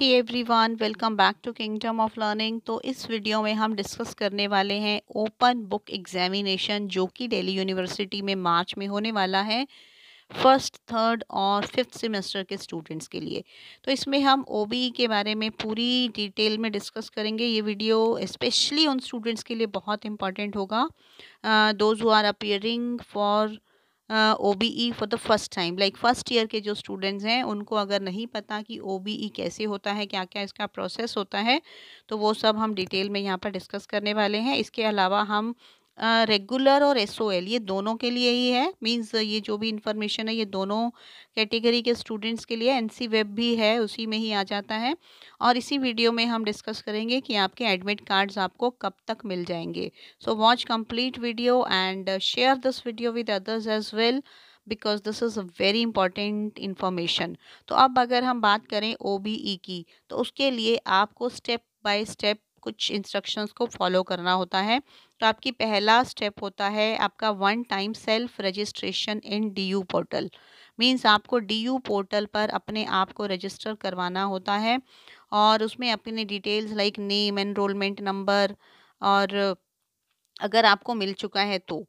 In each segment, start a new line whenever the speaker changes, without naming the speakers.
he everyone welcome back to kingdom of learning तो इस video में हम डिस्कस करने वाले हैं ओपन बुक एग्जामिनेशन जो कि दिल्ली यूनिवर्सिटी में मार्च में होने वाला है फर्स्ट थर्ड और फिफ्थ सेमेस्टर के स्टूडेंट्स के लिए तो इसमें हम ओ के बारे में पूरी डिटेल में डिस्कस करेंगे ये वीडियो स्पेशली उन स्टूडेंट्स के लिए बहुत इंपॉर्टेंट होगा those who are appearing for O B E for the first time like first year के जो स्टूडेंट्स हैं उनको अगर नहीं पता कि ओ बी ई कैसे होता है क्या क्या इसका प्रोसेस होता है तो वो सब हम डिटेल में यहाँ पर डिस्कस करने वाले हैं इसके अलावा हम रेगुलर और एस ये दोनों के लिए ही है मींस ये जो भी इन्फॉर्मेशन है ये दोनों कैटेगरी के स्टूडेंट्स के लिए एन वेब भी है उसी में ही आ जाता है और इसी वीडियो में हम डिस्कस करेंगे कि आपके एडमिट कार्ड्स आपको कब तक मिल जाएंगे so watch complete video and share this video with others as well because this is a very important information तो अब अगर हम बात करें ओ e की तो उसके लिए आपको स्टेप बाय स्टेप कुछ इंस्ट्रक्शंस को फॉलो करना होता है तो आपकी पहला स्टेप होता है आपका one time self registration in DU portal means आपको डीयू पोर्टल पर अपने आप को रजिस्टर करवाना होता है और उसमें अपने details like name enrolment number और अगर आपको मिल चुका है तो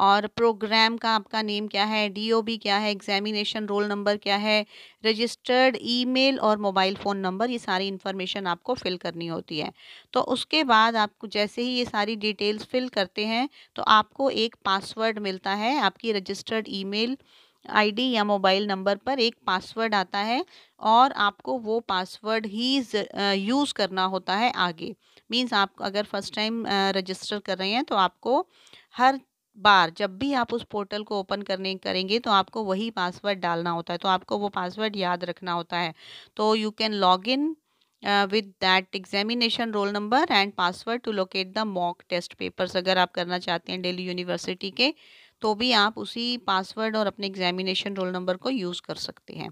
और प्रोग्राम का आपका नेम क्या है डीओबी क्या है एग्जामिनेशन रोल नंबर क्या है रजिस्टर्ड ईमेल और मोबाइल फ़ोन नंबर ये सारी इन्फॉर्मेशन आपको फ़िल करनी होती है तो उसके बाद आपको जैसे ही ये सारी डिटेल्स फ़िल करते हैं तो आपको एक पासवर्ड मिलता है आपकी रजिस्टर्ड ईमेल आईडी या मोबाइल नंबर पर एक पासवर्ड आता है और आपको वो पासवर्ड ही यूज़ करना होता है आगे मीन्स आप अगर फर्स्ट टाइम रजिस्टर कर रहे हैं तो आपको हर बार जब भी आप उस पोर्टल को ओपन करने करेंगे तो आपको वही पासवर्ड डालना होता है तो आपको वो पासवर्ड याद रखना होता है तो you can log in with that examination roll number and password to locate the mock test papers अगर आप करना चाहते हैं डेली यूनिवर्सिटी के तो भी आप उसी पासवर्ड और अपने एग्जामिनेशन रोल नंबर को यूज़ कर सकते हैं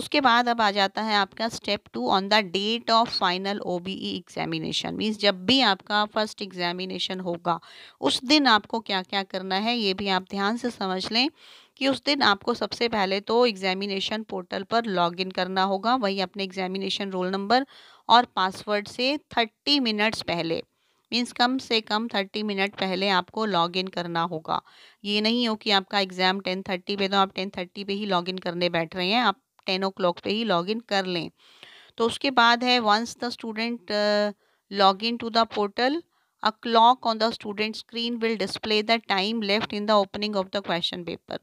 उसके बाद अब आ जाता है आपका step two on the date of final O B E examination means जब भी आपका फर्स्ट एग्जामिनेशन होगा उस दिन आपको क्या क्या करना है ये भी आप ध्यान से समझ लें कि उस दिन आपको सबसे पहले तो एग्जामिनेशन पोर्टल पर लॉगिन करना होगा वही अपने एग्जामिनेशन रोल नंबर और पासवर्ड से थर्टी मिनट्स पहले मीन्स कम से कम थर्टी मिनट पहले आपको लॉग इन करना होगा ये नहीं हो कि आपका एग्ज़ाम टेन थर्टी पे तो आप टेन थर्टी पे ही लॉग इन करने बैठ रहे हैं आप टेन ओ क्लॉक पर ही इन कर लें तो उसके बाद है once the student log in to the portal a clock on the student screen will display the time left in the opening of the question paper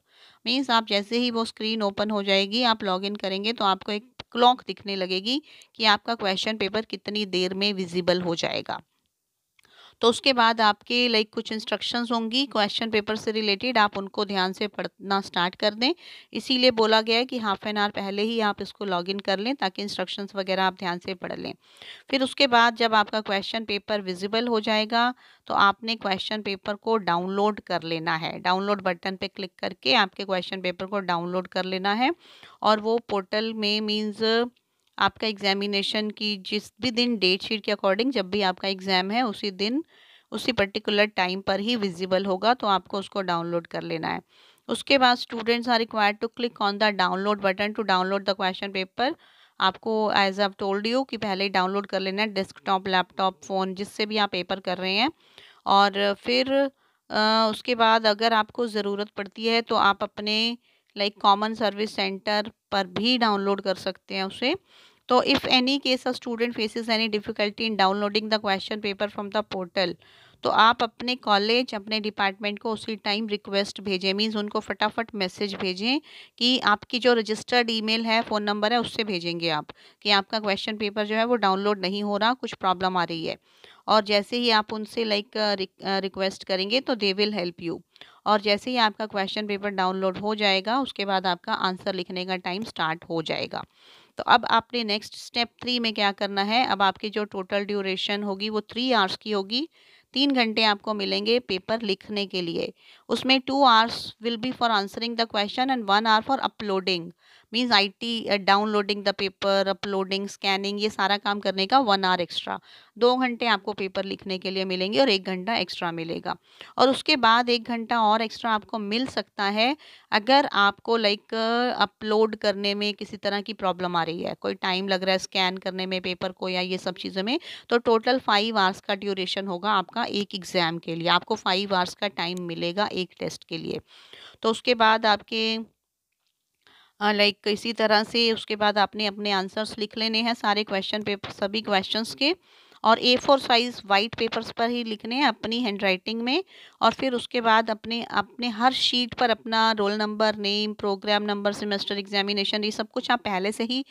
means आप जैसे ही वो स्क्रीन ओपन हो जाएगी आप लॉग इन करेंगे तो आपको एक क्लॉक दिखने लगेगी कि आपका क्वेश्चन पेपर कितनी देर में विजिबल हो जाएगा तो उसके बाद आपके लाइक कुछ इंस्ट्रक्शंस होंगी क्वेश्चन पेपर से रिलेटेड आप उनको ध्यान से पढ़ना स्टार्ट कर दें इसीलिए बोला गया है कि हाफ एन आवर पहले ही आप इसको लॉग इन कर लें ताकि इंस्ट्रक्शंस वगैरह आप ध्यान से पढ़ लें फिर उसके बाद जब आपका क्वेश्चन पेपर विजिबल हो जाएगा तो आपने क्वेश्चन पेपर को डाउनलोड कर लेना है डाउनलोड बटन पे क्लिक करके आपके क्वेश्चन पेपर को डाउनलोड कर लेना है और वो पोर्टल में मीन्स आपका एग्जामिनेशन की जिस भी दिन डेट शीट के अकॉर्डिंग जब भी आपका एग्ज़ाम है उसी दिन उसी पर्टिकुलर टाइम पर ही विजिबल होगा तो आपको उसको डाउनलोड कर लेना है उसके बाद students are required to click on the download button to download the question paper आपको एज आप टोल्ड यू कि पहले डाउनलोड कर लेना है डेस्कटॉप लैपटॉप फ़ोन जिससे भी आप पेपर कर रहे हैं और फिर आ, उसके बाद अगर आपको ज़रूरत पड़ती है तो आप अपने लाइक कॉमन सर्विस सेंटर पर भी डाउनलोड कर सकते हैं उसे तो if any case of student faces any difficulty in downloading the question paper from the portal तो आप अपने कॉलेज अपने डिपार्टमेंट को उसी टाइम रिक्वेस्ट भेजें मीन्स उनको फटाफट मैसेज भेजें कि आपकी जो रजिस्टर्ड ईमेल है फ़ोन नंबर है उससे भेजेंगे आप कि आपका क्वेश्चन पेपर जो है वो डाउनलोड नहीं हो रहा कुछ प्रॉब्लम आ रही है और जैसे ही आप उनसे लाइक रिक्वेस्ट करेंगे तो दे विल हेल्प यू और जैसे ही आपका क्वेश्चन पेपर डाउनलोड हो जाएगा उसके बाद आपका आंसर लिखने का टाइम स्टार्ट हो जाएगा तो अब आपने नेक्स्ट स्टेप थ्री में क्या करना है अब आपकी जो टोटल ड्यूरेशन होगी वो थ्री आवर्स की होगी तीन घंटे आपको मिलेंगे पेपर लिखने के लिए उसमें two hours will be for answering the question and one hour for uploading means IT downloading the paper uploading scanning ये सारा काम करने का वन आवर एक्स्ट्रा दो घंटे आपको पेपर लिखने के लिए मिलेंगे और एक घंटा एक्स्ट्रा मिलेगा और उसके बाद एक घंटा और एक्स्ट्रा आपको मिल सकता है अगर आपको लाइक अपलोड uh, करने में किसी तरह की प्रॉब्लम आ रही है कोई टाइम लग रहा है स्कैन करने में पेपर को या ये सब चीज़ों में तो टोटल फाइव आवर्स का ड्यूरेशन होगा आपका एक एग्ज़ाम के लिए आपको फाइव आवर्स का टाइम मिलेगा एक टेस्ट के लिए तो उसके बाद आपके लाइक इसी तरह से उसके बाद आपने अपने आंसर्स लिख लेने हैं सारे क्वेश्चन पेपर सभी क्वेश्चंस के और A four size white papers पर ही लिखने हैं अपनी हैंड राइटिंग में और फिर उसके बाद अपने अपने हर शीट पर अपना roll number name programme number semester examination ये सब कुछ आप पहले से ही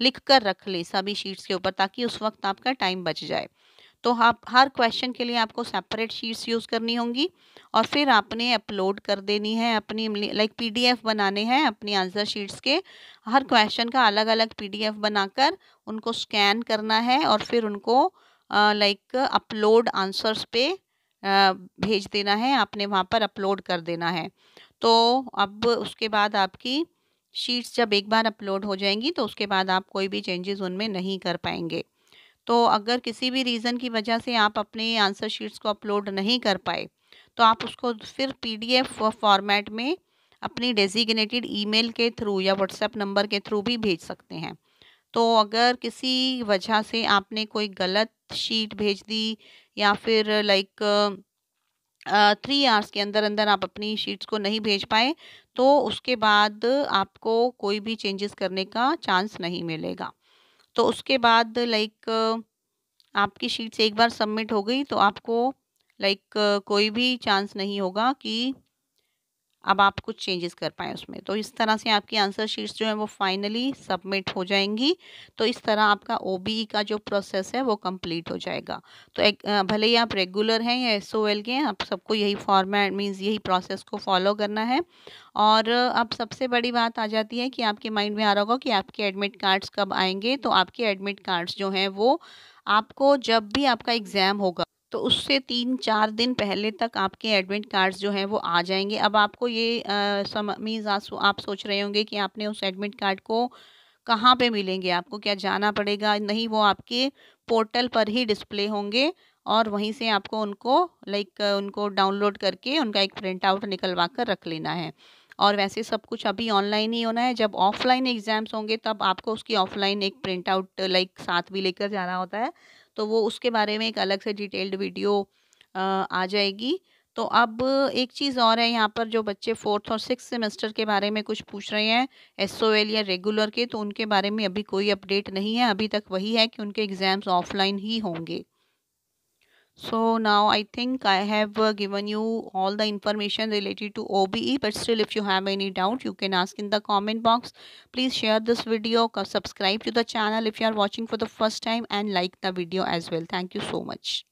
लिख कर रख लें सभी शीट्स के ऊपर ताकि उस वक्त आपका टाइम बच जाए तो आप हर क्वेश्चन के लिए आपको सेपरेट शीट्स यूज़ करनी होंगी और फिर आपने अपलोड कर देनी है अपनी लाइक पीडीएफ बनाने हैं अपनी आंसर शीट्स के हर क्वेश्चन का अलग अलग पीडीएफ बनाकर उनको स्कैन करना है और फिर उनको लाइक अपलोड आंसर्स पे भेज देना है आपने वहाँ पर अपलोड कर देना है तो अब उसके बाद आपकी शीट्स जब एक बार अपलोड हो जाएंगी तो उसके बाद आप कोई भी चेंजेस उनमें नहीं कर पाएंगे तो अगर किसी भी रीज़न की वजह से आप अपने आंसर शीट्स को अपलोड नहीं कर पाए तो आप उसको फिर पीडीएफ फॉर्मेट में अपनी डेजिग्नेटेड ईमेल के थ्रू या व्हाट्सएप नंबर के थ्रू भी भेज सकते हैं तो अगर किसी वजह से आपने कोई गलत शीट भेज दी या फिर लाइक थ्री आवर्स के अंदर अंदर आप अपनी शीट्स को नहीं भेज पाए तो उसके बाद आपको कोई भी चेंजेस करने का चांस नहीं मिलेगा तो उसके बाद लाइक आपकी शीट्स एक बार सबमिट हो गई तो आपको लाइक कोई भी चांस नहीं होगा कि अब आप कुछ चेंजेस कर पाए उसमें तो इस तरह से आपकी आंसर शीट्स जो हैं वो फाइनली सबमिट हो जाएंगी तो इस तरह आपका ओ e का जो प्रोसेस है वो कम्प्लीट हो जाएगा तो एक भले ही आप रेगुलर हैं या एस के हैं आप सबको यही फॉर्मेट मीन्स यही प्रोसेस को फॉलो करना है और अब सबसे बड़ी बात आ जाती है कि आपके माइंड में आ रहा होगा कि आपके एडमिट कार्ड्स कब आएंगे तो आपके एडमिट कार्ड्स जो हैं वो आपको जब भी आपका एग्ज़ाम होगा तो उससे तीन चार दिन पहले तक आपके एडमिट कार्ड्स जो हैं वो आ जाएंगे अब आपको ये मीज़ आप सोच रहे होंगे कि आपने उस एडमिट कार्ड को कहाँ पे मिलेंगे आपको क्या जाना पड़ेगा नहीं वो आपके पोर्टल पर ही डिस्प्ले होंगे और वहीं से आपको उनको लाइक उनको डाउनलोड करके उनका एक प्रिंट आउट निकलवा कर रख लेना है और वैसे सब कुछ अभी ऑनलाइन ही होना है जब ऑफलाइन एग्ज़ाम्स होंगे तब आपको उसकी ऑफलाइन एक प्रिंट आउट लाइक साथ भी लेकर जाना होता है तो वो उसके बारे में एक अलग से डिटेल्ड वीडियो आ जाएगी तो अब एक चीज़ और है यहाँ पर जो बच्चे फोर्थ और सिक्स सेमेस्टर के बारे में कुछ पूछ रहे हैं एस या रेगुलर के तो उनके बारे में अभी कोई अपडेट नहीं है अभी तक वही है कि उनके एग्ज़ाम्स ऑफलाइन ही होंगे so now i think i have uh, given you all the information related to obe but still if you have any doubt you can ask in the comment box please share this video subscribe to the channel if you are watching for the first time and like the video as well thank you so much